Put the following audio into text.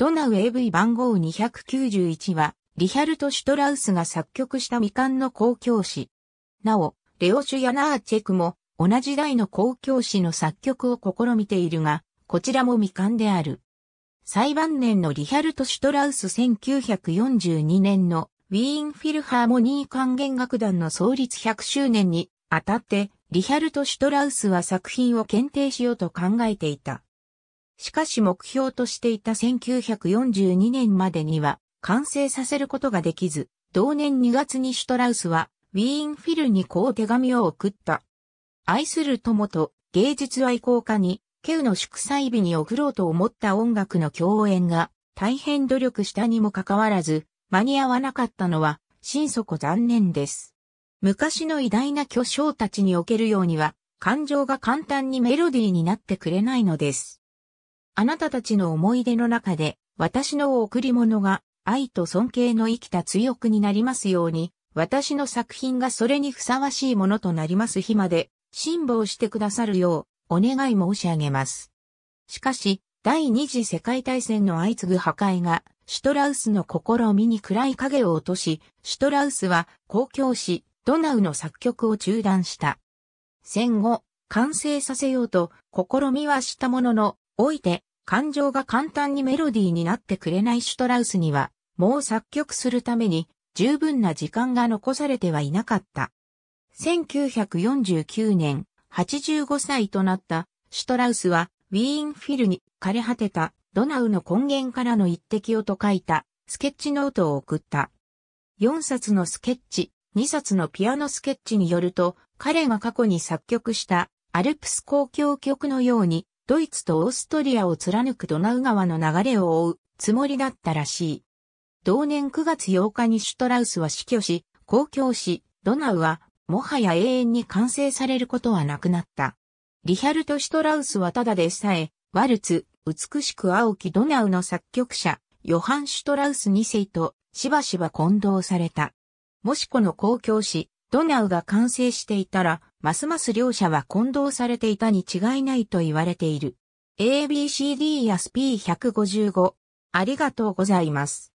ドナウ AV 番号291は、リヒャルト・シュトラウスが作曲した未完の公共詩。なお、レオシュ・ヤナーチェクも、同じ代の公共詩の作曲を試みているが、こちらも未完である。最晩年のリヒャルト・シュトラウス1942年のウィーン・フィルハーモニー管弦楽団の創立100周年にあたって、リヒャルト・シュトラウスは作品を検定しようと考えていた。しかし目標としていた1942年までには完成させることができず、同年2月にシュトラウスはウィーンフィルにこう手紙を送った。愛する友と芸術愛好家に、ケウの祝祭日に送ろうと思った音楽の共演が大変努力したにもかかわらず、間に合わなかったのは心底残念です。昔の偉大な巨匠たちにおけるようには、感情が簡単にメロディーになってくれないのです。あなたたちの思い出の中で、私の贈り物が愛と尊敬の生きた強くになりますように、私の作品がそれにふさわしいものとなります日まで、辛抱してくださるよう、お願い申し上げます。しかし、第二次世界大戦の相次ぐ破壊が、シュトラウスの試みに暗い影を落とし、シュトラウスは公共誌ドナウの作曲を中断した。戦後、完成させようと試みはしたものの、老いて感情が簡単にメロディーになってくれないシュトラウスには、もう作曲するために十分な時間が残されてはいなかった。1949年、85歳となったシュトラウスは、ウィーンフィルに枯れ果てたドナウの根源からの一滴をと書いたスケッチノートを送った。4冊のスケッチ、2冊のピアノスケッチによると、彼が過去に作曲したアルプス交響曲のようにドイツとオーストリアを貫くドナウ川の流れを追うつもりだったらしい。同年9月8日にシュトラウスは死去し、公共し、ドナウは、もはや永遠に完成されることはなくなった。リヒャルト・シュトラウスはただでさえ、ワルツ、美しく青きドナウの作曲者、ヨハン・シュトラウス2世と、しばしば混同された。もしこの公共詩、ドナウが完成していたら、ますます両者は混同されていたに違いないと言われている。ABCD や s P155。ありがとうございます。